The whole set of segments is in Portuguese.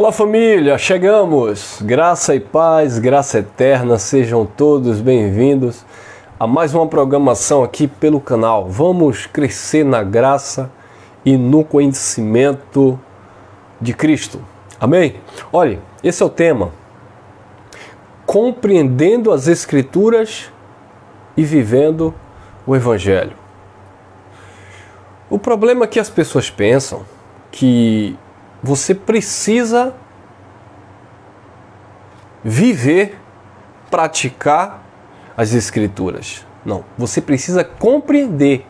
Olá família, chegamos! Graça e paz, graça eterna, sejam todos bem-vindos a mais uma programação aqui pelo canal. Vamos crescer na graça e no conhecimento de Cristo. Amém? Olha, esse é o tema. Compreendendo as Escrituras e vivendo o Evangelho. O problema é que as pessoas pensam que você precisa viver, praticar as Escrituras. Não, você precisa compreender,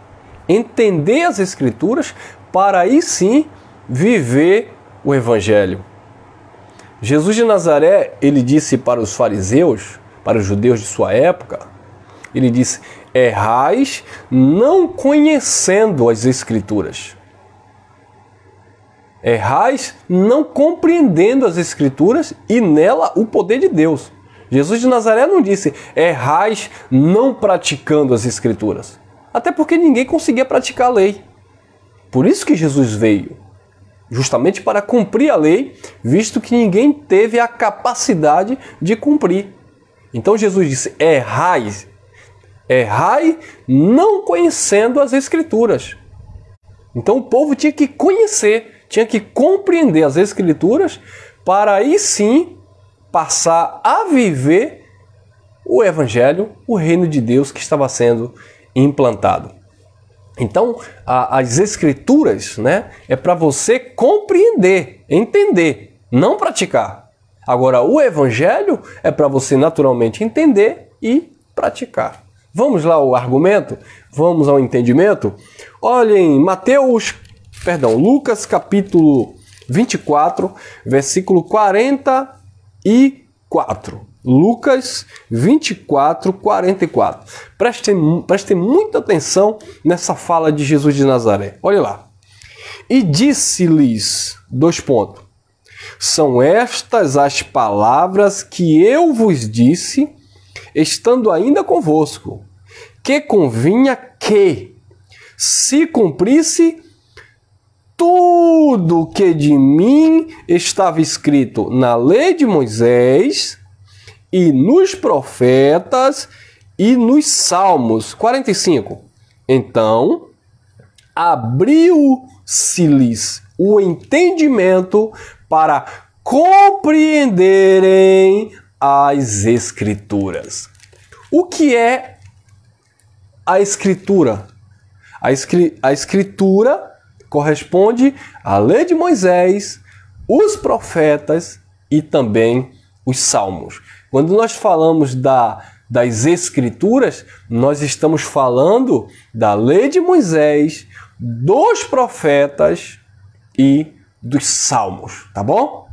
entender as Escrituras para aí sim viver o Evangelho. Jesus de Nazaré, ele disse para os fariseus, para os judeus de sua época, ele disse: Errais não conhecendo as Escrituras. Errais não compreendendo as Escrituras e nela o poder de Deus. Jesus de Nazaré não disse errais não praticando as Escrituras. Até porque ninguém conseguia praticar a lei. Por isso que Jesus veio justamente para cumprir a lei, visto que ninguém teve a capacidade de cumprir. Então Jesus disse: errais, errais não conhecendo as Escrituras. Então o povo tinha que conhecer tinha que compreender as Escrituras para aí sim passar a viver o Evangelho, o reino de Deus que estava sendo implantado. Então, a, as Escrituras né, é para você compreender, entender, não praticar. Agora, o Evangelho é para você naturalmente entender e praticar. Vamos lá ao argumento? Vamos ao entendimento? Olhem, Mateus perdão, Lucas capítulo 24, versículo 44. Lucas 24, 44. Prestem, prestem muita atenção nessa fala de Jesus de Nazaré. Olha lá. E disse-lhes: dois pontos. São estas as palavras que eu vos disse, estando ainda convosco, que convinha que, se cumprisse tudo que de mim estava escrito na lei de Moisés e nos profetas e nos salmos. 45. Então, abriu-se-lhes o entendimento para compreenderem as escrituras. O que é a escritura? A, escri a escritura corresponde à lei de Moisés, os profetas e também os salmos. Quando nós falamos da, das escrituras, nós estamos falando da lei de Moisés, dos profetas e dos salmos, tá bom?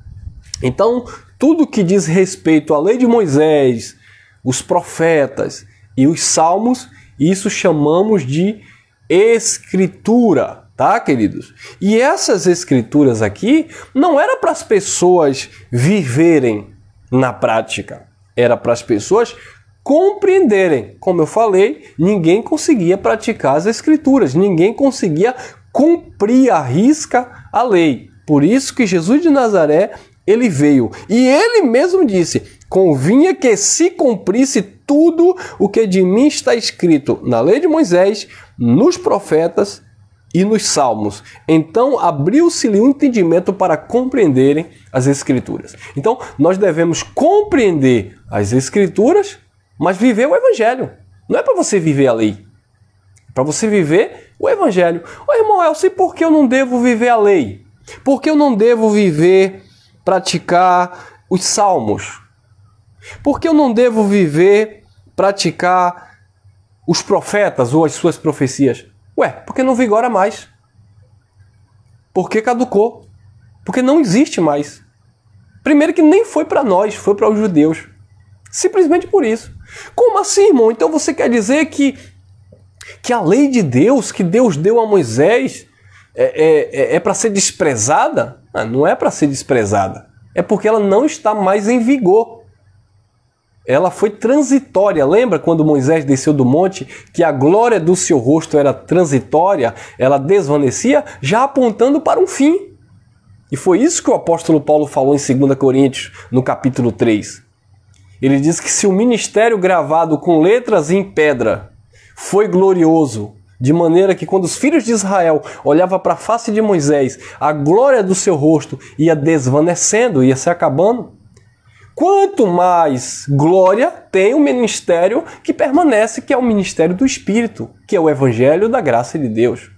Então, tudo que diz respeito à lei de Moisés, os profetas e os salmos, isso chamamos de escritura tá, queridos? E essas escrituras aqui não era para as pessoas viverem na prática, era para as pessoas compreenderem. Como eu falei, ninguém conseguia praticar as escrituras, ninguém conseguia cumprir a risca a lei. Por isso que Jesus de Nazaré, ele veio. E ele mesmo disse: "Convinha que se cumprisse tudo o que de mim está escrito na lei de Moisés, nos profetas e nos Salmos. Então abriu-se-lhe um entendimento para compreenderem as Escrituras. Então nós devemos compreender as Escrituras, mas viver o Evangelho. Não é para você viver a lei, é para você viver o Evangelho. Ô irmão Elcio, por que eu não devo viver a lei? Por que eu não devo viver, praticar os Salmos? Por que eu não devo viver, praticar os profetas ou as suas profecias? Ué, porque não vigora mais? Porque caducou? Porque não existe mais. Primeiro que nem foi para nós, foi para os judeus. Simplesmente por isso. Como assim, irmão? Então você quer dizer que, que a lei de Deus, que Deus deu a Moisés, é, é, é, é para ser desprezada? Ah, não é para ser desprezada. É porque ela não está mais em vigor ela foi transitória. Lembra quando Moisés desceu do monte que a glória do seu rosto era transitória, ela desvanecia, já apontando para um fim. E foi isso que o apóstolo Paulo falou em 2 Coríntios, no capítulo 3. Ele diz que se o ministério gravado com letras em pedra foi glorioso, de maneira que quando os filhos de Israel olhavam para a face de Moisés, a glória do seu rosto ia desvanecendo, ia se acabando. Quanto mais glória tem o ministério que permanece, que é o ministério do Espírito, que é o evangelho da graça de Deus.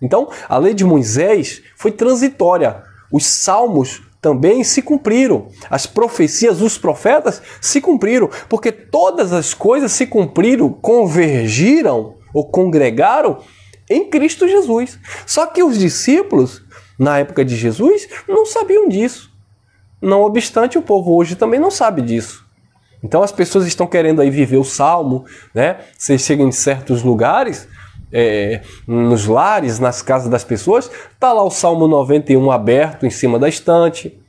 Então, a lei de Moisés foi transitória. Os salmos também se cumpriram. As profecias, os profetas se cumpriram, porque todas as coisas se cumpriram, convergiram ou congregaram em Cristo Jesus. Só que os discípulos, na época de Jesus, não sabiam disso. Não obstante, o povo hoje também não sabe disso. Então as pessoas estão querendo aí viver o salmo, né? Você chega em certos lugares, é, nos lares, nas casas das pessoas, tá lá o salmo 91 aberto em cima da estante.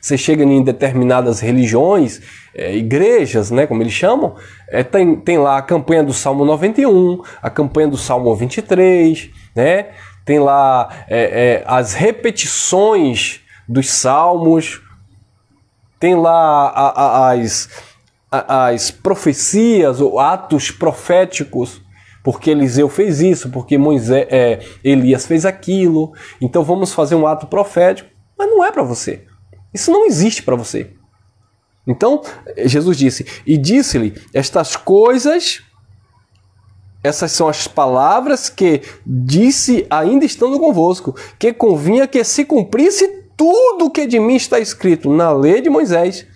Você chega em determinadas religiões, é, igrejas, né, como eles chamam, é, tem, tem lá a campanha do Salmo 91, a campanha do Salmo 23, né, tem lá é, é, as repetições dos Salmos, tem lá a, a, as, a, as profecias ou atos proféticos, porque Eliseu fez isso, porque Moisés, é, Elias fez aquilo, então vamos fazer um ato profético, mas não é para você. Isso não existe para você. Então, Jesus disse: E disse-lhe: Estas coisas, essas são as palavras que disse, ainda estando convosco, que convinha que se cumprisse tudo que de mim está escrito na lei de Moisés,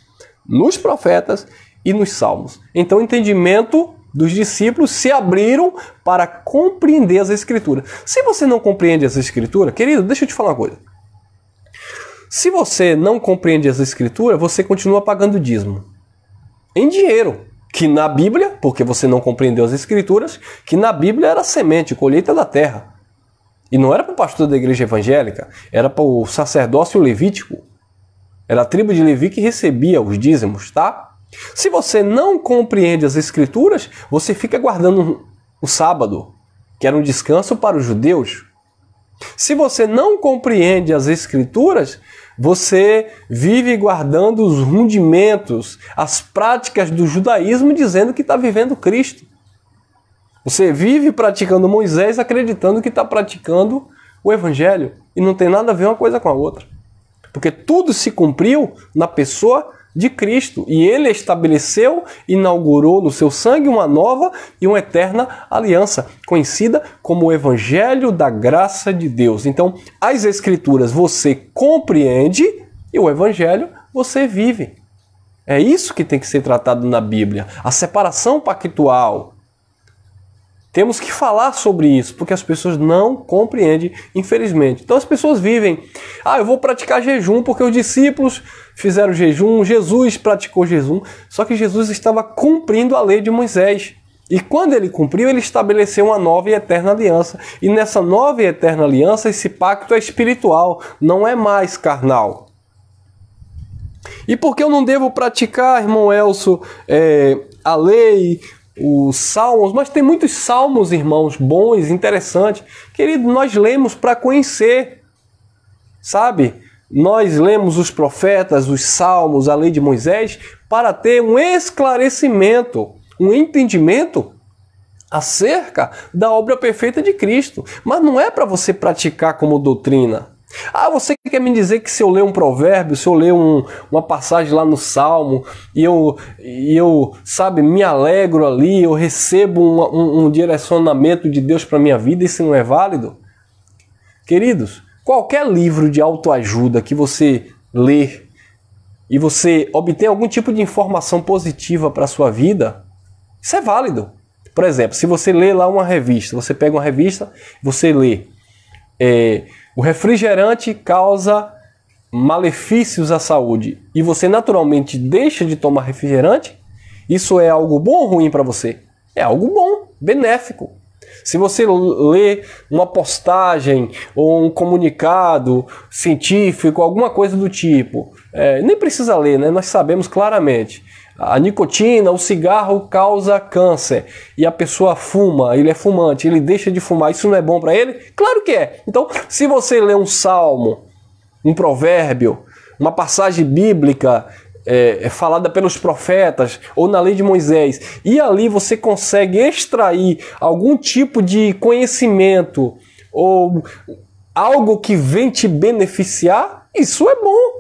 nos profetas e nos salmos. Então, o entendimento dos discípulos se abriram para compreender as escrituras. Se você não compreende as escrituras, querido, deixa eu te falar uma coisa. Se você não compreende as escrituras, você continua pagando dízimo em dinheiro, que na Bíblia, porque você não compreendeu as escrituras, que na Bíblia era semente, colheita da terra. E não era para o pastor da igreja evangélica, era para o sacerdócio levítico. Era a tribo de Levi que recebia os dízimos, tá? Se você não compreende as escrituras, você fica guardando o sábado, que era um descanso para os judeus. Se você não compreende as escrituras, você vive guardando os rudimentos, as práticas do judaísmo, dizendo que está vivendo Cristo. Você vive praticando Moisés acreditando que está praticando o Evangelho e não tem nada a ver uma coisa com a outra. Porque tudo se cumpriu na pessoa de Cristo e ele estabeleceu, inaugurou no seu sangue uma nova e uma eterna aliança, conhecida como o Evangelho da Graça de Deus. Então, as Escrituras você compreende e o Evangelho você vive. É isso que tem que ser tratado na Bíblia. A separação pactual temos que falar sobre isso, porque as pessoas não compreendem, infelizmente. Então as pessoas vivem, ah, eu vou praticar jejum porque os discípulos fizeram jejum, Jesus praticou jejum, só que Jesus estava cumprindo a lei de Moisés. E quando ele cumpriu, ele estabeleceu uma nova e eterna aliança. E nessa nova e eterna aliança, esse pacto é espiritual, não é mais carnal. E por que eu não devo praticar, irmão Elso, é, a lei, os salmos, mas tem muitos salmos, irmãos, bons, interessantes, querido nós lemos para conhecer, sabe? Nós lemos os profetas, os salmos, a lei de Moisés, para ter um esclarecimento, um entendimento acerca da obra perfeita de Cristo. Mas não é para você praticar como doutrina. Ah, você quer me dizer que se eu ler um provérbio, se eu ler um, uma passagem lá no Salmo e eu, e eu, sabe, me alegro ali, eu recebo um, um, um direcionamento de Deus para minha vida, isso não é válido? Queridos, qualquer livro de autoajuda que você ler e você obtém algum tipo de informação positiva para a sua vida, isso é válido. Por exemplo, se você lê lá uma revista, você pega uma revista, você lê. É, o refrigerante causa malefícios à saúde e você naturalmente deixa de tomar refrigerante, isso é algo bom ou ruim para você? É algo bom, benéfico. Se você lê uma postagem ou um comunicado científico, alguma coisa do tipo, é, nem precisa ler, né? nós sabemos claramente a nicotina, o cigarro causa câncer e a pessoa fuma, ele é fumante, ele deixa de fumar, isso não é bom para ele? Claro que é. Então, se você lê um salmo, um provérbio, uma passagem bíblica é, é, falada pelos profetas ou na lei de Moisés, e ali você consegue extrair algum tipo de conhecimento ou algo que vem te beneficiar, isso é bom.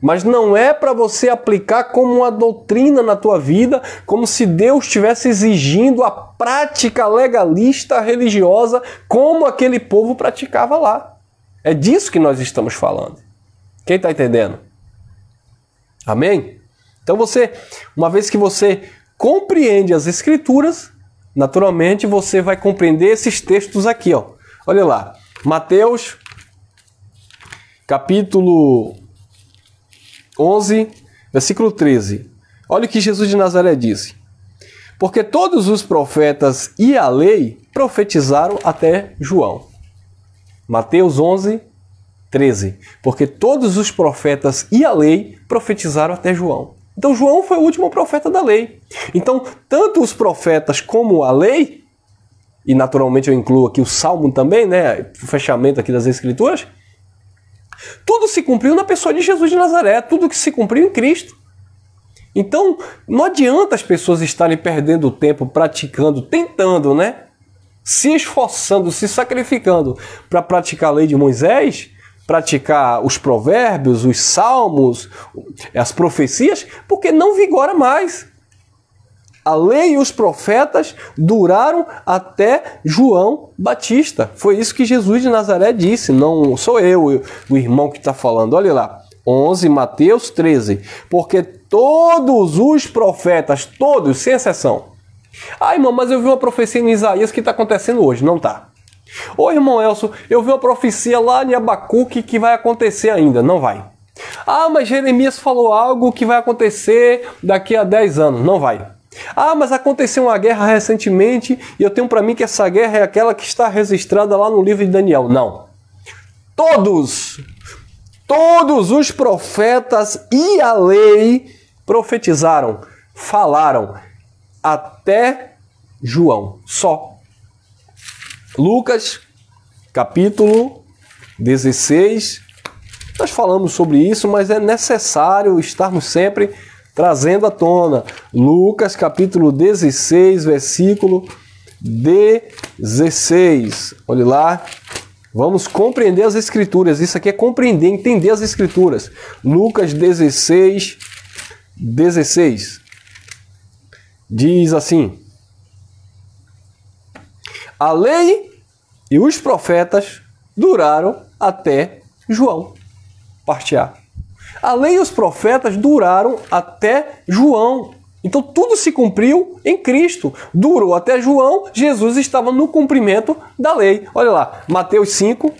Mas não é para você aplicar como uma doutrina na tua vida, como se Deus estivesse exigindo a prática legalista religiosa como aquele povo praticava lá. É disso que nós estamos falando. Quem está entendendo? Amém? Então você, uma vez que você compreende as escrituras, naturalmente você vai compreender esses textos aqui, ó. Olha lá, Mateus capítulo 11, versículo 13. Olha o que Jesus de Nazaré disse. Porque todos os profetas e a lei profetizaram até João. Mateus 11, 13. Porque todos os profetas e a lei profetizaram até João. Então, João foi o último profeta da lei. Então, tanto os profetas como a lei, e naturalmente eu incluo aqui o Salmo também, né? O fechamento aqui das Escrituras, tudo se cumpriu na pessoa de Jesus de Nazaré, tudo que se cumpriu em Cristo. Então, não adianta as pessoas estarem perdendo tempo praticando, tentando, né? Se esforçando, se sacrificando para praticar a lei de Moisés, praticar os provérbios, os salmos, as profecias, porque não vigora mais. A lei e os profetas duraram até João Batista. Foi isso que Jesus de Nazaré disse. Não sou eu, o irmão que está falando. Olha lá. 11, Mateus 13. Porque todos os profetas, todos, sem exceção. Ah, irmão, mas eu vi uma profecia em Isaías que está acontecendo hoje. Não está. Ô irmão Elson, eu vi uma profecia lá em Abacuque que vai acontecer ainda. Não vai. Ah, mas Jeremias falou algo que vai acontecer daqui a 10 anos. Não vai. Ah, mas aconteceu uma guerra recentemente e eu tenho para mim que essa guerra é aquela que está registrada lá no livro de Daniel. Não. Todos, todos os profetas e a lei profetizaram, falaram, até João, só. Lucas, capítulo 16. Nós falamos sobre isso, mas é necessário estarmos sempre trazendo à tona. Lucas capítulo 16, versículo 16. Olhe lá. Vamos compreender as escrituras. Isso aqui é compreender, entender as escrituras. Lucas 16, 16. Diz assim: A lei e os profetas duraram até João. Parte A. A lei e os profetas duraram até João. Então tudo se cumpriu em Cristo. Durou até João, Jesus estava no cumprimento da lei. Olha lá, Mateus 5,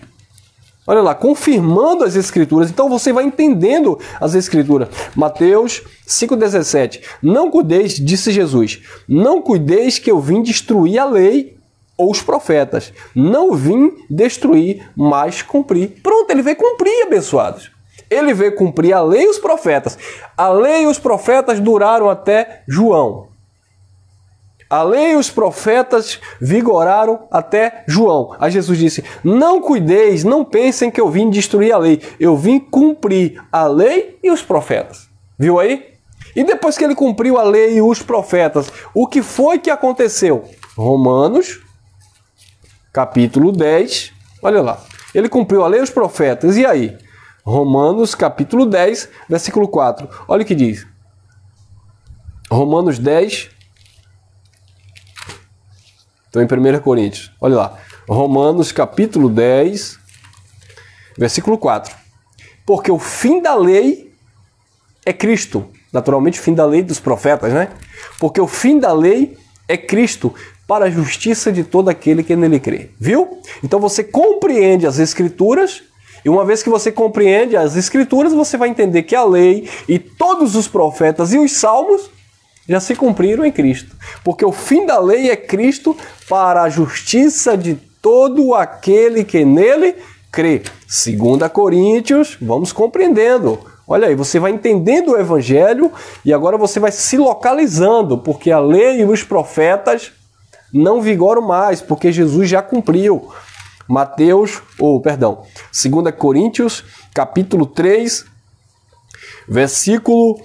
Olha lá, confirmando as escrituras. Então você vai entendendo as escrituras. Mateus 5,17. Não cuideis, disse Jesus, não cuideis que eu vim destruir a lei ou os profetas. Não vim destruir, mas cumprir. Pronto, ele veio cumprir, abençoados ele veio cumprir a lei e os profetas. A lei e os profetas duraram até João. A lei e os profetas vigoraram até João. A Jesus disse: Não cuideis, não pensem que eu vim destruir a lei. Eu vim cumprir a lei e os profetas. Viu aí? E depois que ele cumpriu a lei e os profetas, o que foi que aconteceu? Romanos, capítulo 10. Olha lá. Ele cumpriu a lei e os profetas. E aí? Romanos capítulo 10, versículo 4. Olha o que diz. Romanos 10. Então em 1 Coríntios. Olha lá. Romanos capítulo 10, versículo 4. Porque o fim da lei é Cristo. Naturalmente, o fim da lei dos profetas, né? Porque o fim da lei é Cristo para a justiça de todo aquele que nele crê. Viu? Então você compreende as escrituras e uma vez que você compreende as escrituras, você vai entender que a lei e todos os profetas e os salmos já se cumpriram em Cristo. Porque o fim da lei é Cristo para a justiça de todo aquele que nele crê. 2 Coríntios, vamos compreendendo. Olha aí, você vai entendendo o evangelho e agora você vai se localizando, porque a lei e os profetas não vigoram mais, porque Jesus já cumpriu. Mateus, ou perdão, 2 Coríntios, capítulo 3, versículo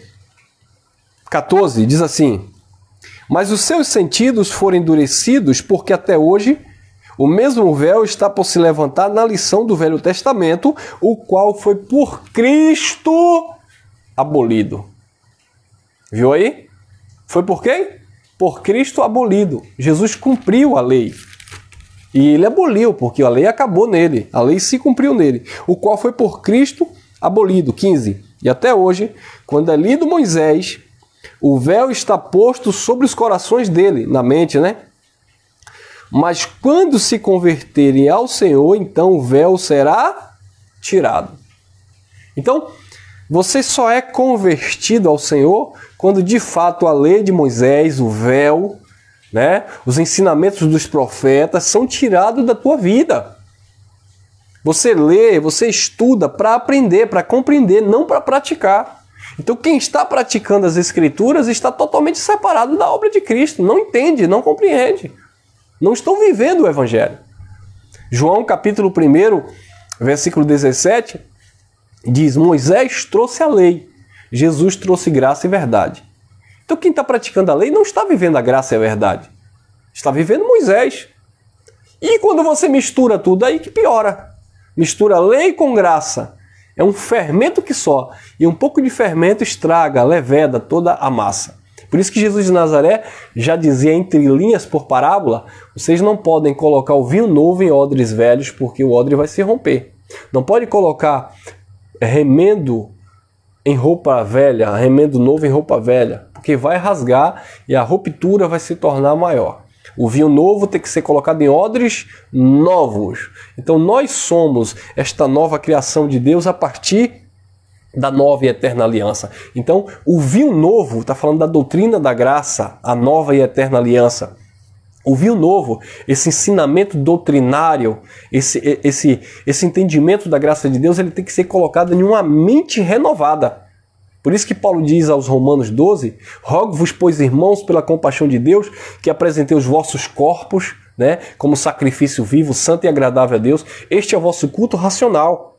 14, diz assim: Mas os seus sentidos foram endurecidos, porque até hoje o mesmo véu está por se levantar na lição do Velho Testamento, o qual foi por Cristo abolido. Viu aí? Foi por quem? Por Cristo abolido. Jesus cumpriu a lei. E ele aboliu, porque a lei acabou nele, a lei se cumpriu nele, o qual foi por Cristo abolido. 15. E até hoje, quando é lido Moisés, o véu está posto sobre os corações dele, na mente, né? Mas quando se converterem ao Senhor, então o véu será tirado. Então, você só é convertido ao Senhor quando de fato a lei de Moisés, o véu, né? Os ensinamentos dos profetas são tirados da tua vida. Você lê, você estuda para aprender, para compreender, não para praticar. Então, quem está praticando as Escrituras está totalmente separado da obra de Cristo, não entende, não compreende, não estão vivendo o Evangelho. João, capítulo 1, versículo 17, diz: Moisés trouxe a lei, Jesus trouxe graça e verdade. Então quem está praticando a lei não está vivendo a graça e a verdade. Está vivendo Moisés. E quando você mistura tudo aí que piora. Mistura lei com graça. É um fermento que só. E um pouco de fermento estraga, leveda toda a massa. Por isso que Jesus de Nazaré já dizia entre linhas por parábola: vocês não podem colocar o vinho novo em odres velhos, porque o odre vai se romper. Não pode colocar remendo em roupa velha, remendo novo em roupa velha, porque vai rasgar e a ruptura vai se tornar maior. O vinho novo tem que ser colocado em odres novos. Então nós somos esta nova criação de Deus a partir da nova e eterna aliança. Então, o vinho novo está falando da doutrina da graça, a nova e eterna aliança. O vinho novo, esse ensinamento doutrinário, esse, esse, esse entendimento da graça de Deus, ele tem que ser colocado em uma mente renovada. Por isso que Paulo diz aos Romanos 12: Rogo-vos, pois, irmãos, pela compaixão de Deus, que apresentei os vossos corpos, né, como sacrifício vivo, santo e agradável a Deus. Este é o vosso culto racional.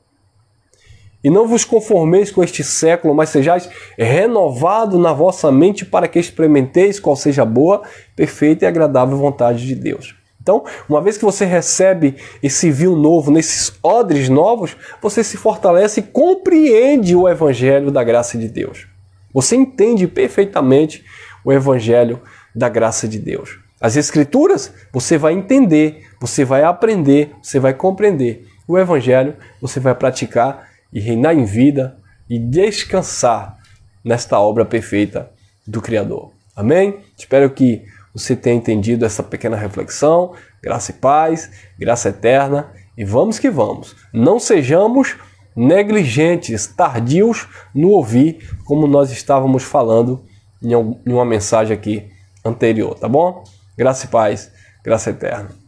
E não vos conformeis com este século, mas sejais renovado na vossa mente para que experimenteis qual seja a boa, perfeita e agradável vontade de Deus. Então, uma vez que você recebe esse vinho novo, nesses odres novos, você se fortalece e compreende o evangelho da graça de Deus. Você entende perfeitamente o evangelho da graça de Deus. As escrituras, você vai entender, você vai aprender, você vai compreender. O evangelho, você vai praticar e reinar em vida e descansar nesta obra perfeita do Criador. Amém? Espero que você tenha entendido essa pequena reflexão. Graça e paz, graça eterna. E vamos que vamos. Não sejamos negligentes, tardios no ouvir, como nós estávamos falando em uma mensagem aqui anterior, tá bom? Graça e paz, graça eterna.